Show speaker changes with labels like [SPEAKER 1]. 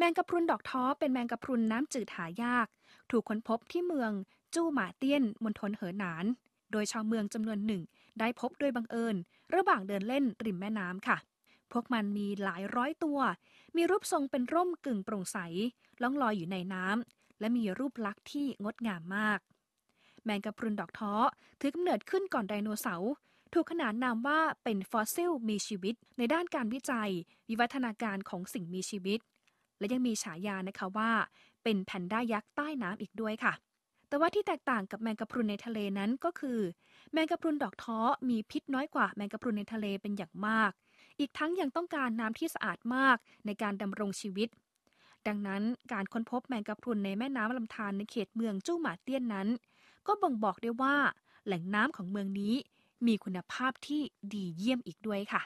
[SPEAKER 1] แมงกะพรุนดอกท้อเป็นแมงกะพรุนน้ำจืดหายาก ถูกค้นพบที่เมืองจู้หมาเตี้ยนมณฑลเหอหนาน โดยชาวเมืองจำนวนหนึ่งได้พบโดยบังเอิญ ระหว่างเดินเล่นริมแม่น้ำค่ะ พวกมันมีหลายร้อยตัว มีรูปทรงเป็นร่มกึ่งโปร่งใส ล่องลอยอยู่ในน้ำ และมีรูปลักษณ์ที่งดงามมาก แมงกะพรุนดอกท้อถือกำเนิดขึ้นก่อนไดโนเสาร์ ถูกขนานนามว่าเป็นฟอสซิล มีชีวิตในด้านการวิจัยวิวัฒนาการของสิ่งมีชีวิตและยังมีฉายานะคะว่าเป็นแพนด้ายักษ์ใต้น้ำอีกด้วยค่ะ แต่ว่าที่แตกต่างกับแมงกะพรุนในทะเลนั้นก็คือ แมงกะพรุนดอกท้อมีพิษน้อยกว่าแมงกะพรุนในทะเลเป็นอย่างมาก อีกทั้งยังต้องการน้ำที่สะอาดมากในการดำรงชีวิต ดังนั้นการค้นพบแมงกะพรุนในแม่น้ำลำธารในเขตเมืองจู้หมาเตี้ยนนั้น ก็บ่งบอกได้ว่า แหล่งน้ำของเมืองนี้ มีคุณภาพที่ดีเยี่ยมอีกด้วยค่ะ